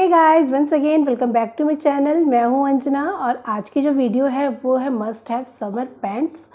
hey guys once again welcome back to my channel मैं हूं अंजना और आज की जो वीडियो है वो है मस्ट हैव समर पैंट्स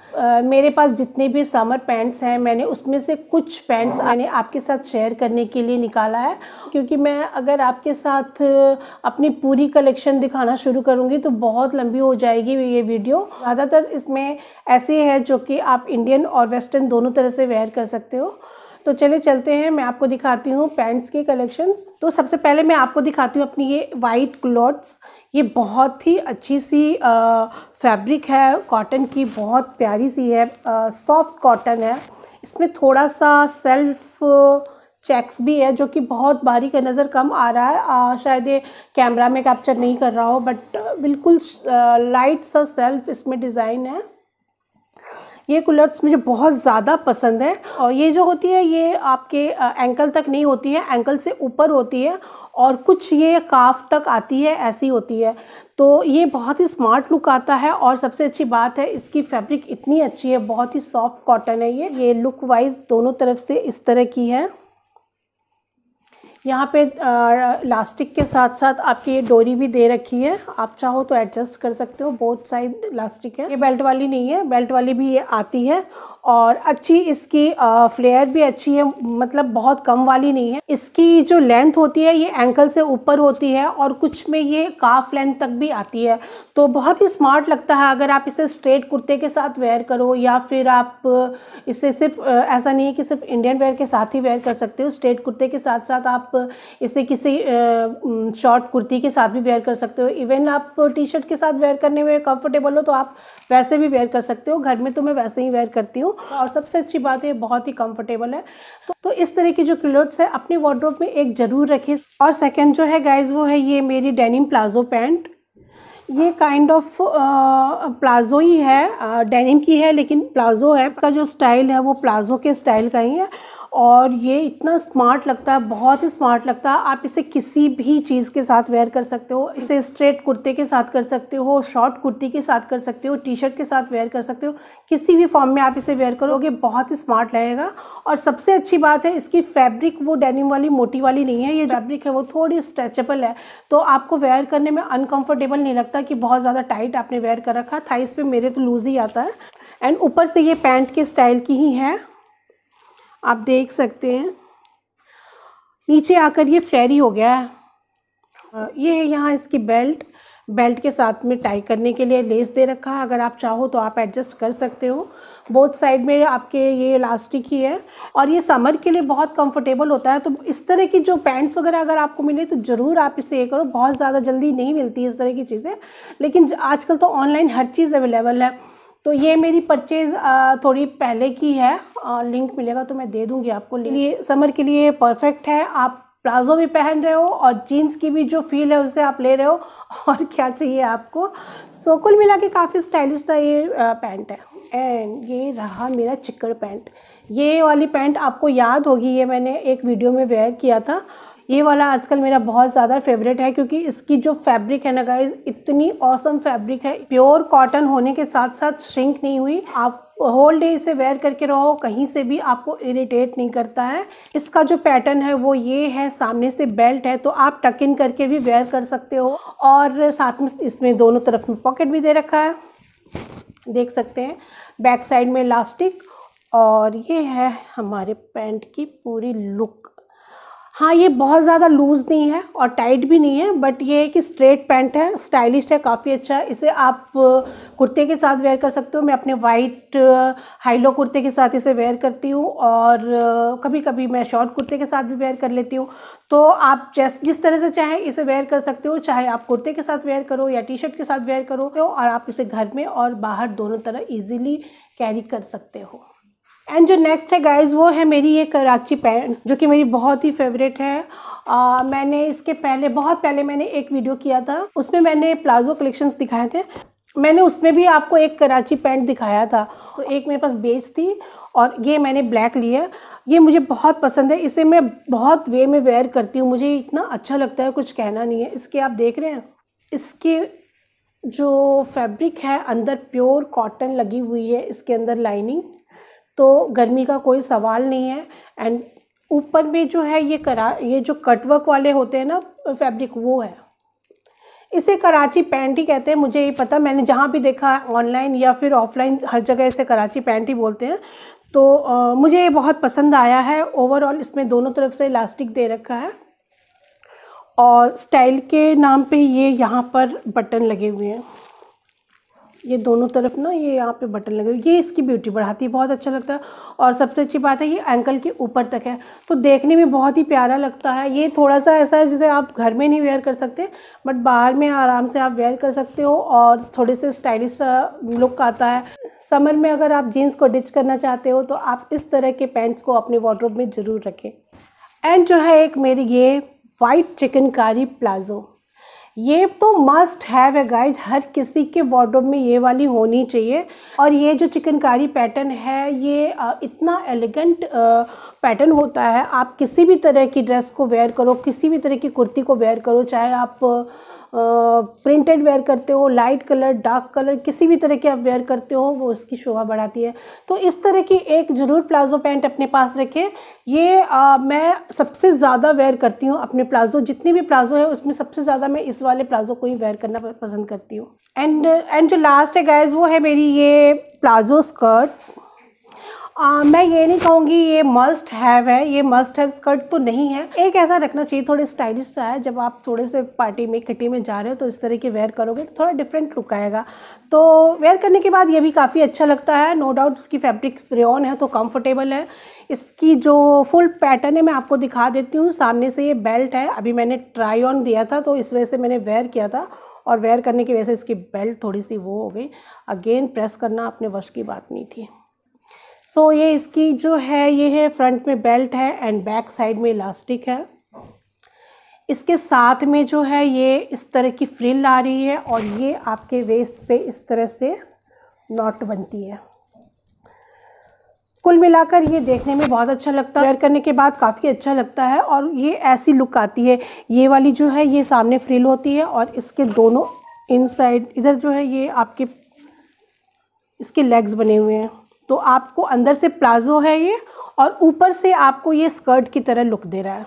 मेरे पास जितने भी समर पैंट्स हैं मैंने उसमें से कुछ पैंट्स मैंने आपके साथ शेयर करने के लिए निकाला है क्योंकि मैं अगर आपके साथ अपनी पूरी कलेक्शन दिखाना शुरू करूँगी तो बहुत लंबी हो जाएगी ये वीडियो ज़्यादातर इसमें ऐसे है जो कि आप इंडियन और वेस्टर्न दोनों तरह से वेयर कर सकते हो तो चले चलते हैं मैं आपको दिखाती हूँ पैंट्स के कलेक्शंस तो सबसे पहले मैं आपको दिखाती हूँ अपनी ये वाइट क्लॉथ्स ये बहुत ही अच्छी सी फैब्रिक है कॉटन की बहुत प्यारी सी है सॉफ्ट कॉटन है इसमें थोड़ा सा सेल्फ़ चेक्स भी है जो कि बहुत बारीक है नज़र कम आ रहा है आ, शायद ये कैमरा में कैप्चर नहीं कर रहा हो बट बिल्कुल लाइट सा सेल्फ इसमें डिज़ाइन है ये कुलर्ट्स मुझे बहुत ज़्यादा पसंद है और ये जो होती है ये आपके एंकल तक नहीं होती है एंकल से ऊपर होती है और कुछ ये काफ तक आती है ऐसी होती है तो ये बहुत ही स्मार्ट लुक आता है और सबसे अच्छी बात है इसकी फैब्रिक इतनी अच्छी है बहुत ही सॉफ्ट कॉटन है ये ये लुक वाइज दोनों तरफ से इस तरह की है यहाँ पे लास्टिक के साथ साथ आपकी ये डोरी भी दे रखी है आप चाहो तो एडजस्ट कर सकते हो बोथ साइड लास्टिक है ये बेल्ट वाली नहीं है बेल्ट वाली भी ये आती है और अच्छी इसकी फ्लेयर भी अच्छी है मतलब बहुत कम वाली नहीं है इसकी जो लेंथ होती है ये एंकल से ऊपर होती है और कुछ में ये काफ लेंथ तक भी आती है तो बहुत ही स्मार्ट लगता है अगर आप इसे स्ट्रेट कुर्ते के साथ वेयर करो या फिर आप इसे सिर्फ ऐसा नहीं है कि सिर्फ इंडियन वेयर के साथ ही वेयर कर सकते हो स्ट्रेट कुर्ते के साथ साथ आप इसे किसी शॉर्ट कुर्ती के साथ भी वेयर कर सकते हो इवन आप टी शर्ट के साथ वेयर करने में कम्फर्टेबल हो तो आप वैसे भी वेयर कर सकते हो घर में तो मैं वैसे ही वेयर करती हूँ और सबसे अच्छी बात है बहुत ही कम्फर्टेबल है तो, तो इस तरह की जो क्लोथ्स है अपने वार्ड्रोब में एक ज़रूर रखें और सेकेंड जो है गाइज वो है ये मेरी डेनिम प्लाजो पैंट ये काइंड ऑफ uh, प्लाजो ही है डेनिम uh, की है लेकिन प्लाजो है इसका जो स्टाइल है वो प्लाजो के स्टाइल का ही है और ये इतना स्मार्ट लगता है बहुत ही स्मार्ट लगता है आप इसे किसी भी चीज़ के साथ वेयर कर सकते हो इसे स्ट्रेट कुर्ते के साथ कर सकते हो शॉर्ट कुर्ती के साथ कर सकते हो टी शर्ट के साथ वेयर कर सकते हो किसी भी फॉर्म में आप इसे वेयर करोगे बहुत ही स्मार्ट लगेगा और सबसे अच्छी बात है इसकी फैब्रिक वो डेनिम वाली मोटी वाली नहीं है ये फैब्रिक है वो थोड़ी स्ट्रेचेबल है तो आपको वेयर करने में अनकम्फर्टेबल नहीं लगता कि बहुत ज़्यादा टाइट आपने वेयर कर रखा था इस मेरे तो लूज़ ही आता है एंड ऊपर से ये पैंट के स्टाइल की ही है आप देख सकते हैं नीचे आकर ये फ्रेरी हो गया है ये है यहाँ इसकी बेल्ट बेल्ट के साथ में टाई करने के लिए लेस दे रखा है अगर आप चाहो तो आप एडजस्ट कर सकते हो बोथ साइड में आपके ये इलास्टिक ही है और ये समर के लिए बहुत कंफर्टेबल होता है तो इस तरह की जो पैंट्स वगैरह अगर आपको मिले तो ज़रूर आप इसे ये करो बहुत ज़्यादा जल्दी नहीं मिलती इस तरह की चीज़ें लेकिन आजकल तो ऑनलाइन हर चीज़ अवेलेबल है तो ये मेरी परचेज़ थोड़ी पहले की है लिंक मिलेगा तो मैं दे दूँगी आपको लिए समर के लिए परफेक्ट है आप प्लाजो भी पहन रहे हो और जीन्स की भी जो फील है उसे आप ले रहे हो और क्या चाहिए आपको सो so, कुल मिला के काफ़ी स्टाइलिश था ये पैंट है एंड ये रहा मेरा चिक्कड़ पैंट ये वाली पैंट आपको याद होगी ये मैंने एक वीडियो में वेयर किया था ये वाला आजकल मेरा बहुत ज़्यादा फेवरेट है क्योंकि इसकी जो फैब्रिक है ना गाइज इतनी औसम फैब्रिक है प्योर कॉटन होने के साथ साथ श्रिंक नहीं हुई आप होल डे इसे वेयर करके रहो कहीं से भी आपको इरिटेट नहीं करता है इसका जो पैटर्न है वो ये है सामने से बेल्ट है तो आप टक इन करके भी वेयर कर सकते हो और साथ में इसमें दोनों तरफ में पॉकेट भी दे रखा है देख सकते हैं बैक साइड में इलास्टिक और ये है हमारे पैंट की पूरी लुक हाँ ये बहुत ज़्यादा लूज़ नहीं है और टाइट भी नहीं है बट ये एक स्ट्रेट पैंट है स्टाइलिश है काफ़ी अच्छा है इसे आप कुर्ते के साथ वेयर कर सकते हो मैं अपने वाइट हाईलो कुर्ते के साथ इसे वेयर करती हूँ और कभी कभी मैं शॉर्ट कुर्ते के साथ भी वेयर कर लेती हूँ तो आप जैस जिस तरह से चाहे इसे वेयर कर सकते हो चाहे आप कुर्ते के साथ वेयर करो या टी शर्ट के साथ वेयर करो और आप इसे घर में और बाहर दोनों तरह ईजिली कैरी कर सकते हो एंड जो नेक्स्ट है गाइज वो है मेरी ये कराची पैन जो कि मेरी बहुत ही फेवरेट है आ, मैंने इसके पहले बहुत पहले मैंने एक वीडियो किया था उसमें मैंने प्लाजो कलेक्शंस दिखाए थे मैंने उसमें भी आपको एक कराची पैंट दिखाया था तो एक मेरे पास बेच थी और ये मैंने ब्लैक लिया ये मुझे बहुत पसंद है इसे मैं बहुत वे में वेयर करती हूँ मुझे इतना अच्छा लगता है कुछ कहना नहीं है इसके आप देख रहे हैं इसके जो फैब्रिक है अंदर प्योर कॉटन लगी हुई है इसके अंदर लाइनिंग तो गर्मी का कोई सवाल नहीं है एंड ऊपर में जो है ये करा ये जो कटवर्क वाले होते हैं ना फैब्रिक वो है इसे कराची पैंट ही कहते हैं मुझे ये पता मैंने जहाँ भी देखा ऑनलाइन या फिर ऑफलाइन हर जगह इसे कराची पैंट ही बोलते हैं तो आ, मुझे ये बहुत पसंद आया है ओवरऑल इसमें दोनों तरफ से इलास्टिक दे रखा है और स्टाइल के नाम पे ये यहाँ पर बटन लगे हुए हैं ये दोनों तरफ ना ये यहाँ पे बटन लगे ये इसकी ब्यूटी बढ़ाती है बहुत अच्छा लगता है और सबसे अच्छी बात है ये एंकल के ऊपर तक है तो देखने में बहुत ही प्यारा लगता है ये थोड़ा सा ऐसा है जिसे आप घर में नहीं वेयर कर सकते बट बाहर में आराम से आप वेयर कर सकते हो और थोड़े से स्टाइलिश लुक आता है समर में अगर आप जीन्स को डिच करना चाहते हो तो आप इस तरह के पैंट्स को अपने वार्ड्रोब में ज़रूर रखें एंड जो है एक मेरी ये वाइट चिकनकारी प्लाजो ये तो मस्ट हैव ए गाइड हर किसी के वार्ड्रोब में ये वाली होनी चाहिए और ये जो चिकनकारी पैटर्न है ये इतना एलिगेंट पैटर्न होता है आप किसी भी तरह की ड्रेस को वेयर करो किसी भी तरह की कुर्ती को वेयर करो चाहे आप प्रिंटेड वेयर करते हो लाइट कलर डार्क कलर किसी भी तरह के आप वेयर करते हो वो उसकी शोभा बढ़ाती है तो इस तरह की एक ज़रूर प्लाजो पैंट अपने पास रखें ये आ, मैं सबसे ज़्यादा वेयर करती हूँ अपने प्लाजो जितने भी प्लाजो है उसमें सबसे ज़्यादा मैं इस वाले प्लाजो को ही वेयर करना पसंद करती हूँ एंड एंड जो लास्ट है गाइज वो है मेरी ये प्लाजो स्कर्ट आ, मैं ये नहीं कहूँगी ये मस्ट हैव है ये मस्ट हैव स्कर्ट तो नहीं है एक ऐसा रखना चाहिए थोड़े स्टाइलिश सा है जब आप थोड़े से पार्टी में किटी में जा रहे हो तो इस तरह के वेयर करोगे तो थोड़ा डिफरेंट लुक आएगा तो वेयर करने के बाद ये भी काफ़ी अच्छा लगता है नो डाउट इसकी फैब्रिक रेन है तो कम्फर्टेबल है इसकी जो फुल पैटर्न है मैं आपको दिखा देती हूँ सामने से ये बेल्ट है अभी मैंने ट्राई ऑन दिया था तो इस वजह से मैंने वेयर किया था और वेयर करने की वजह से इसकी बेल्ट थोड़ी सी वो हो गई अगेन प्रेस करना अपने वश की बात नहीं थी सो so, ये इसकी जो है ये है फ्रंट में बेल्ट है एंड बैक साइड में इलास्टिक है इसके साथ में जो है ये इस तरह की फ्रिल आ रही है और ये आपके वेस्ट पे इस तरह से नॉट बनती है कुल मिलाकर ये देखने में बहुत अच्छा लगता है वेयर करने के बाद काफ़ी अच्छा लगता है और ये ऐसी लुक आती है ये वाली जो है ये सामने फ्रिल होती है और इसके दोनों इनसाइड इधर जो है ये आपके इसके लेग्स बने हुए हैं तो आपको अंदर से प्लाजो है ये और ऊपर से आपको ये स्कर्ट की तरह लुक दे रहा है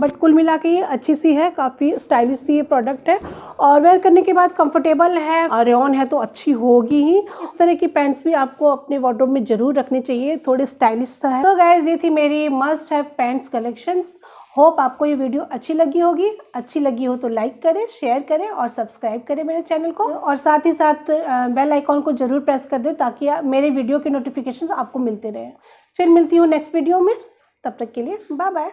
बट कुल मिला के ये अच्छी सी है काफ़ी स्टाइलिश सी ये प्रोडक्ट है और वेयर करने के बाद कंफर्टेबल है और रेन है तो अच्छी होगी ही इस तरह की पैंट्स भी आपको अपने वार्ड्रोब में ज़रूर रखने चाहिए थोड़े स्टाइलिश सा है तो गैस ये थी मेरी must have pants collections hope आपको ये वीडियो अच्छी लगी होगी अच्छी लगी हो तो लाइक करें शेयर करें और सब्सक्राइब करें मेरे चैनल को और साथ ही साथ बेल आइकॉन को ज़रूर प्रेस कर दें ताकि मेरे वीडियो के नोटिफिकेशन आपको मिलते रहें फिर मिलती हूँ नेक्स्ट वीडियो में तब तक के लिए बाय बाय